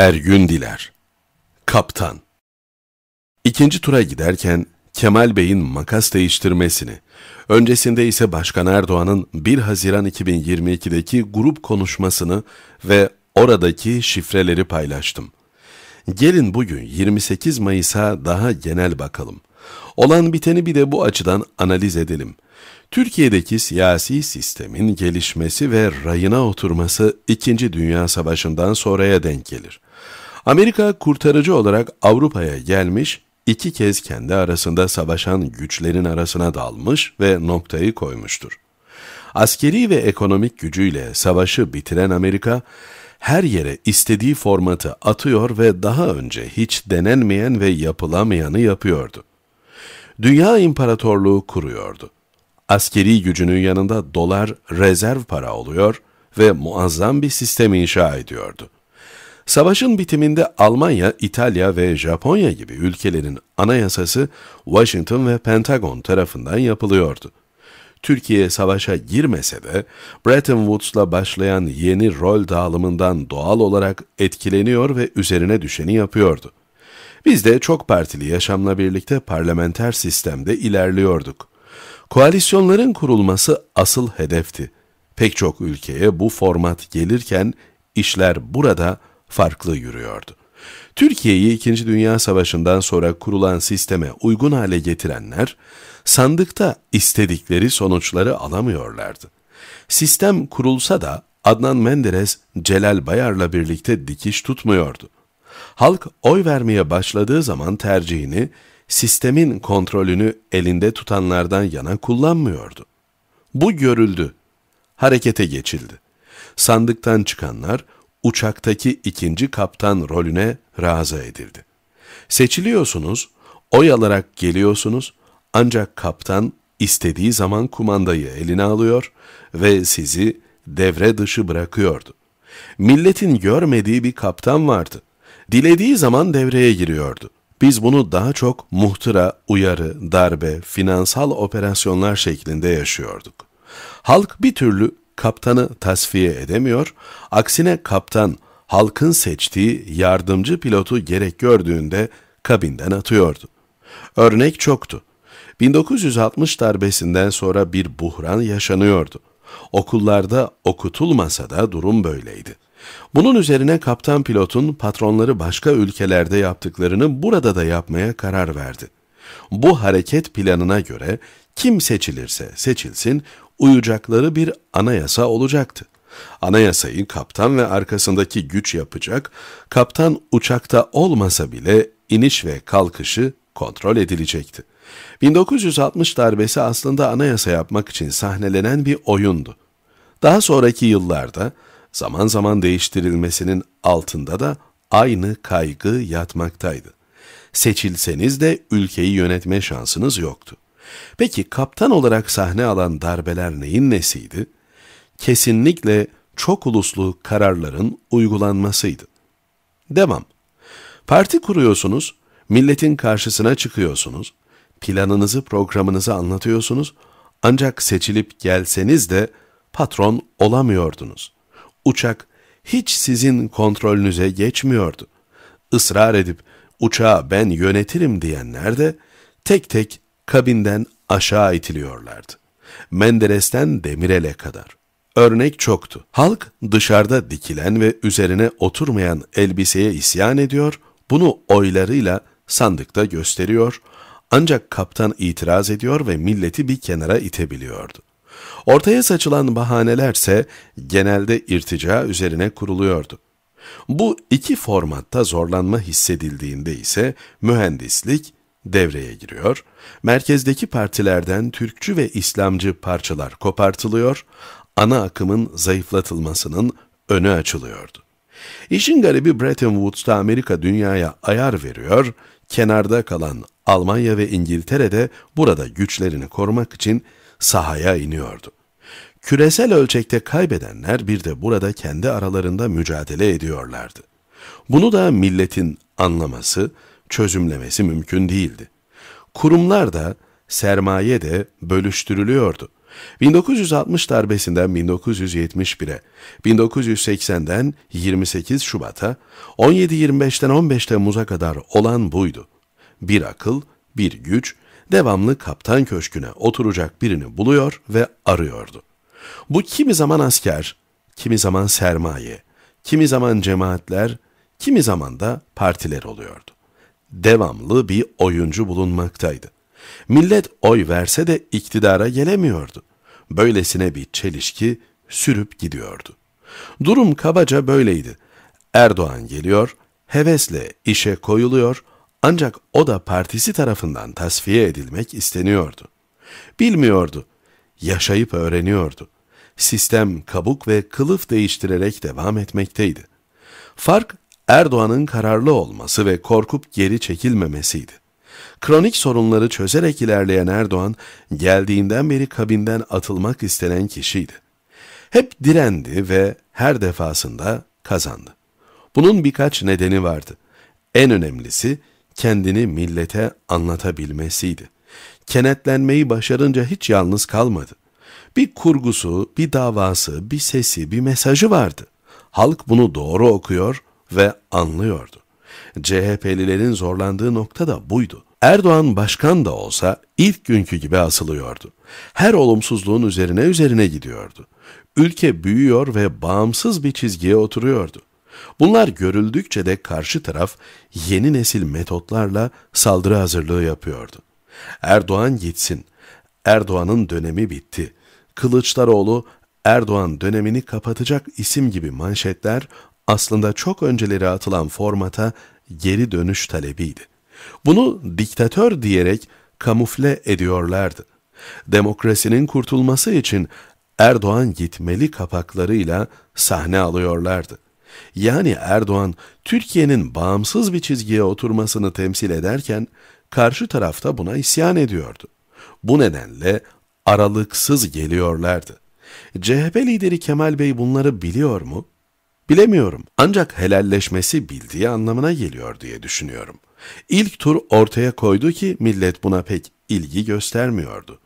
Ergün Diler Kaptan İkinci tura giderken Kemal Bey'in makas değiştirmesini, öncesinde ise Başkan Erdoğan'ın 1 Haziran 2022'deki grup konuşmasını ve oradaki şifreleri paylaştım. Gelin bugün 28 Mayıs'a daha genel bakalım. Olan biteni bir de bu açıdan analiz edelim. Türkiye'deki siyasi sistemin gelişmesi ve rayına oturması 2. Dünya Savaşı'ndan sonraya denk gelir. Amerika kurtarıcı olarak Avrupa'ya gelmiş, iki kez kendi arasında savaşan güçlerin arasına dalmış ve noktayı koymuştur. Askeri ve ekonomik gücüyle savaşı bitiren Amerika, her yere istediği formatı atıyor ve daha önce hiç denenmeyen ve yapılamayanı yapıyordu. Dünya imparatorluğu kuruyordu. Askeri gücünün yanında dolar rezerv para oluyor ve muazzam bir sistem inşa ediyordu. Savaşın bitiminde Almanya, İtalya ve Japonya gibi ülkelerin anayasası Washington ve Pentagon tarafından yapılıyordu. Türkiye savaşa girmese de Bretton Woods'la başlayan yeni rol dağılımından doğal olarak etkileniyor ve üzerine düşeni yapıyordu. Biz de çok partili yaşamla birlikte parlamenter sistemde ilerliyorduk. Koalisyonların kurulması asıl hedefti. Pek çok ülkeye bu format gelirken işler burada farklı yürüyordu. Türkiye'yi İkinci Dünya Savaşı'ndan sonra kurulan sisteme uygun hale getirenler, sandıkta istedikleri sonuçları alamıyorlardı. Sistem kurulsa da Adnan Menderes, Celal Bayar'la birlikte dikiş tutmuyordu. Halk oy vermeye başladığı zaman tercihini, sistemin kontrolünü elinde tutanlardan yana kullanmıyordu. Bu görüldü. Harekete geçildi. Sandıktan çıkanlar, uçaktaki ikinci kaptan rolüne razı edildi. Seçiliyorsunuz, oy alarak geliyorsunuz ancak kaptan istediği zaman kumandayı eline alıyor ve sizi devre dışı bırakıyordu. Milletin görmediği bir kaptan vardı. Dilediği zaman devreye giriyordu. Biz bunu daha çok muhtıra, uyarı, darbe, finansal operasyonlar şeklinde yaşıyorduk. Halk bir türlü kaptanı tasfiye edemiyor, aksine kaptan halkın seçtiği yardımcı pilotu gerek gördüğünde kabinden atıyordu. Örnek çoktu. 1960 darbesinden sonra bir buhran yaşanıyordu. Okullarda okutulmasa da durum böyleydi. Bunun üzerine kaptan pilotun patronları başka ülkelerde yaptıklarını burada da yapmaya karar verdi. Bu hareket planına göre kim seçilirse seçilsin uyacakları bir anayasa olacaktı. Anayasayı kaptan ve arkasındaki güç yapacak, kaptan uçakta olmasa bile iniş ve kalkışı kontrol edilecekti. 1960 darbesi aslında anayasa yapmak için sahnelenen bir oyundu. Daha sonraki yıllarda zaman zaman değiştirilmesinin altında da aynı kaygı yatmaktaydı seçilseniz de ülkeyi yönetme şansınız yoktu. Peki kaptan olarak sahne alan darbeler neyin nesiydi? Kesinlikle çok uluslu kararların uygulanmasıydı. Devam. Parti kuruyorsunuz, milletin karşısına çıkıyorsunuz, planınızı, programınızı anlatıyorsunuz ancak seçilip gelseniz de patron olamıyordunuz. Uçak hiç sizin kontrolünüze geçmiyordu. Israr edip uçağı ben yönetirim diyenler de tek tek kabinden aşağı itiliyorlardı. Menderes'ten Demirel'e kadar. Örnek çoktu. Halk dışarıda dikilen ve üzerine oturmayan elbiseye isyan ediyor, bunu oylarıyla sandıkta gösteriyor, ancak kaptan itiraz ediyor ve milleti bir kenara itebiliyordu. Ortaya saçılan bahanelerse genelde irtica üzerine kuruluyordu. Bu iki formatta zorlanma hissedildiğinde ise mühendislik devreye giriyor, merkezdeki partilerden Türkçü ve İslamcı parçalar kopartılıyor, ana akımın zayıflatılmasının önü açılıyordu. İşin garibi Bretton Woods'ta Amerika dünyaya ayar veriyor, kenarda kalan Almanya ve İngiltere de burada güçlerini korumak için sahaya iniyordu. Küresel ölçekte kaybedenler bir de burada kendi aralarında mücadele ediyorlardı. Bunu da milletin anlaması, çözümlemesi mümkün değildi. Kurumlar da, sermaye de bölüştürülüyordu. 1960 darbesinden 1971'e, 1980'den 28 Şubat'a, 17-25'ten 15 Temmuz'a kadar olan buydu. Bir akıl, bir güç, devamlı kaptan köşküne oturacak birini buluyor ve arıyordu. Bu kimi zaman asker, kimi zaman sermaye, kimi zaman cemaatler, kimi zaman da partiler oluyordu. Devamlı bir oyuncu bulunmaktaydı. Millet oy verse de iktidara gelemiyordu. Böylesine bir çelişki sürüp gidiyordu. Durum kabaca böyleydi. Erdoğan geliyor, hevesle işe koyuluyor ancak o da partisi tarafından tasfiye edilmek isteniyordu. Bilmiyordu yaşayıp öğreniyordu. Sistem kabuk ve kılıf değiştirerek devam etmekteydi. Fark Erdoğan'ın kararlı olması ve korkup geri çekilmemesiydi. Kronik sorunları çözerek ilerleyen Erdoğan, geldiğinden beri kabinden atılmak istenen kişiydi. Hep direndi ve her defasında kazandı. Bunun birkaç nedeni vardı. En önemlisi kendini millete anlatabilmesiydi. Kenetlenmeyi başarınca hiç yalnız kalmadı. Bir kurgusu, bir davası, bir sesi, bir mesajı vardı. Halk bunu doğru okuyor ve anlıyordu. CHP'lilerin zorlandığı nokta da buydu. Erdoğan başkan da olsa ilk günkü gibi asılıyordu. Her olumsuzluğun üzerine üzerine gidiyordu. Ülke büyüyor ve bağımsız bir çizgiye oturuyordu. Bunlar görüldükçe de karşı taraf yeni nesil metotlarla saldırı hazırlığı yapıyordu. Erdoğan gitsin. Erdoğan'ın dönemi bitti. Kılıçdaroğlu Erdoğan dönemini kapatacak isim gibi manşetler aslında çok önceleri atılan formata geri dönüş talebiydi. Bunu diktatör diyerek kamufle ediyorlardı. Demokrasinin kurtulması için Erdoğan gitmeli kapaklarıyla sahne alıyorlardı. Yani Erdoğan Türkiye'nin bağımsız bir çizgiye oturmasını temsil ederken karşı tarafta buna isyan ediyordu. Bu nedenle aralıksız geliyorlardı. CHP lideri Kemal Bey bunları biliyor mu? Bilemiyorum ancak helalleşmesi bildiği anlamına geliyor diye düşünüyorum. İlk tur ortaya koydu ki millet buna pek ilgi göstermiyordu.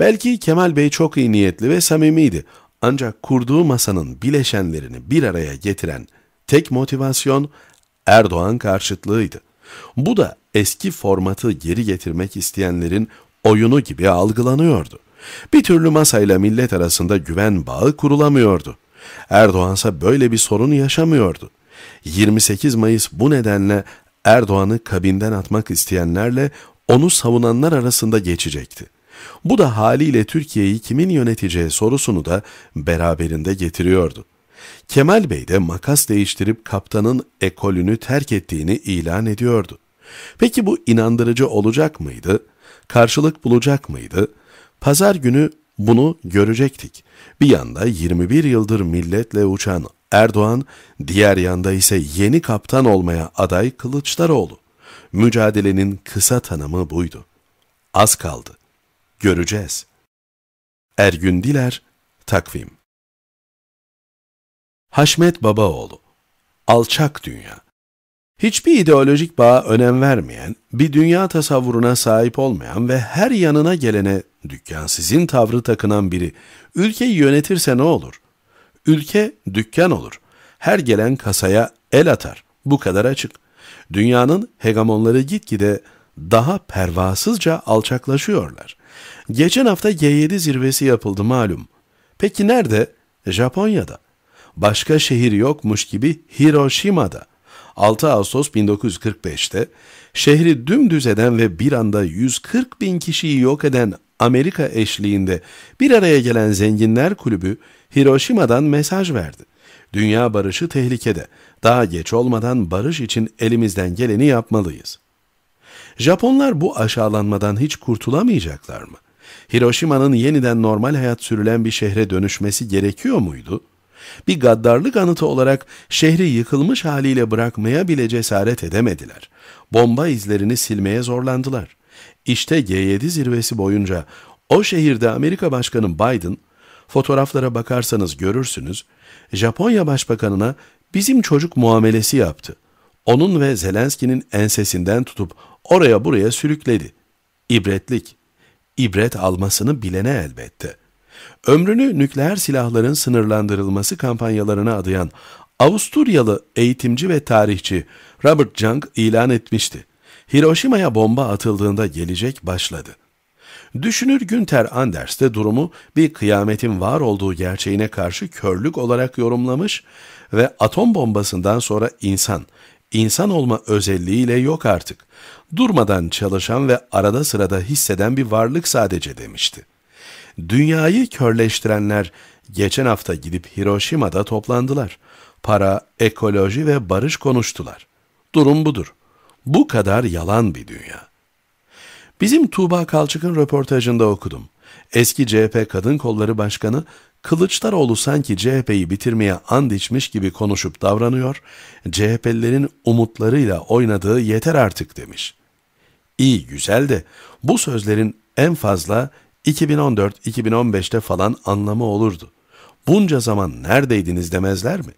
Belki Kemal Bey çok iyi niyetli ve samimiydi ancak kurduğu masanın bileşenlerini bir araya getiren tek motivasyon Erdoğan karşıtlığıydı. Bu da eski formatı geri getirmek isteyenlerin oyunu gibi algılanıyordu. Bir türlü masayla millet arasında güven bağı kurulamıyordu. Erdoğansa böyle bir sorun yaşamıyordu. 28 Mayıs bu nedenle Erdoğan'ı kabinden atmak isteyenlerle onu savunanlar arasında geçecekti. Bu da haliyle Türkiye'yi kimin yöneteceği sorusunu da beraberinde getiriyordu. Kemal Bey de makas değiştirip kaptanın ekolünü terk ettiğini ilan ediyordu. Peki bu inandırıcı olacak mıydı? Karşılık bulacak mıydı? Pazar günü bunu görecektik. Bir yanda 21 yıldır milletle uçan Erdoğan, diğer yanda ise yeni kaptan olmaya aday Kılıçdaroğlu. Mücadelenin kısa tanımı buydu. Az kaldı. Göreceğiz. Ergün Diler, Takvim Haşmet Babaoğlu Alçak Dünya Hiçbir ideolojik bağa önem vermeyen, bir dünya tasavvuruna sahip olmayan ve her yanına gelene dükkan sizin tavrı takınan biri ülkeyi yönetirse ne olur? Ülke dükkan olur. Her gelen kasaya el atar. Bu kadar açık. Dünyanın hegemonları gitgide daha pervasızca alçaklaşıyorlar. Geçen hafta G7 zirvesi yapıldı malum. Peki nerede? Japonya'da. Başka şehir yokmuş gibi Hiroşima'da. 6 Ağustos 1945'te şehri dümdüz eden ve bir anda 140 bin kişiyi yok eden Amerika eşliğinde bir araya gelen zenginler kulübü Hiroşima'dan mesaj verdi. Dünya barışı tehlikede. Daha geç olmadan barış için elimizden geleni yapmalıyız. Japonlar bu aşağılanmadan hiç kurtulamayacaklar mı? Hiroşima'nın yeniden normal hayat sürülen bir şehre dönüşmesi gerekiyor muydu? Bir gaddarlık anıtı olarak şehri yıkılmış haliyle bırakmaya bile cesaret edemediler. Bomba izlerini silmeye zorlandılar. İşte G7 zirvesi boyunca o şehirde Amerika Başkanı Biden, fotoğraflara bakarsanız görürsünüz, Japonya Başbakanına bizim çocuk muamelesi yaptı. Onun ve Zelenski'nin ensesinden tutup oraya buraya sürükledi. İbretlik. İbret almasını bilene elbette. Ömrünü nükleer silahların sınırlandırılması kampanyalarına adayan Avusturyalı eğitimci ve tarihçi Robert Jung ilan etmişti. Hiroşima'ya bomba atıldığında gelecek başladı. Düşünür Günter Anders de durumu bir kıyametin var olduğu gerçeğine karşı körlük olarak yorumlamış ve atom bombasından sonra insan, insan olma özelliğiyle yok artık. Durmadan çalışan ve arada sırada hisseden bir varlık sadece demişti. Dünyayı körleştirenler geçen hafta gidip Hiroşima'da toplandılar. Para, ekoloji ve barış konuştular. Durum budur. Bu kadar yalan bir dünya. Bizim Tuğba Kalçık'ın röportajında okudum. Eski CHP Kadın Kolları Başkanı Kılıçdaroğlu sanki CHP'yi bitirmeye and içmiş gibi konuşup davranıyor, CHP'lilerin umutlarıyla oynadığı yeter artık demiş. İyi güzel de bu sözlerin en fazla 2014-2015'te falan anlamı olurdu. Bunca zaman neredeydiniz demezler mi?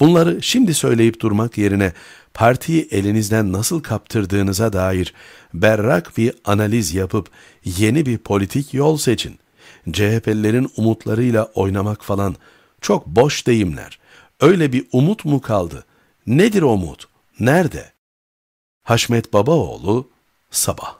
Bunları şimdi söyleyip durmak yerine partiyi elinizden nasıl kaptırdığınıza dair berrak bir analiz yapıp yeni bir politik yol seçin. CHP'lilerin umutlarıyla oynamak falan çok boş deyimler. Öyle bir umut mu kaldı? Nedir umut? Nerede? Haşmet Babaoğlu Sabah